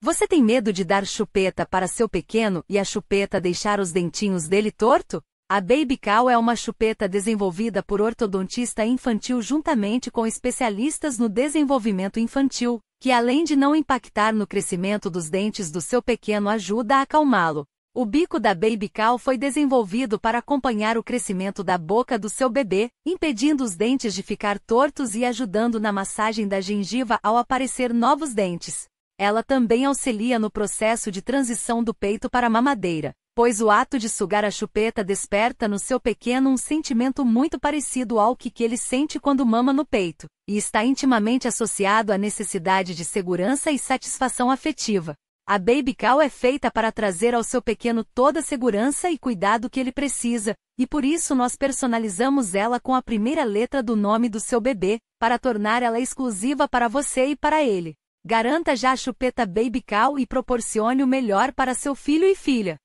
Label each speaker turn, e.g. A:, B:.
A: Você tem medo de dar chupeta para seu pequeno e a chupeta deixar os dentinhos dele torto? A Baby Cal é uma chupeta desenvolvida por ortodontista infantil juntamente com especialistas no desenvolvimento infantil, que além de não impactar no crescimento dos dentes do seu pequeno ajuda a acalmá-lo. O bico da Baby Cal foi desenvolvido para acompanhar o crescimento da boca do seu bebê, impedindo os dentes de ficar tortos e ajudando na massagem da gengiva ao aparecer novos dentes. Ela também auxilia no processo de transição do peito para a mamadeira, pois o ato de sugar a chupeta desperta no seu pequeno um sentimento muito parecido ao que, que ele sente quando mama no peito, e está intimamente associado à necessidade de segurança e satisfação afetiva. A Baby Cow é feita para trazer ao seu pequeno toda a segurança e cuidado que ele precisa, e por isso nós personalizamos ela com a primeira letra do nome do seu bebê, para tornar ela exclusiva para você e para ele. Garanta já a chupeta Baby cow e proporcione o melhor para seu filho e filha.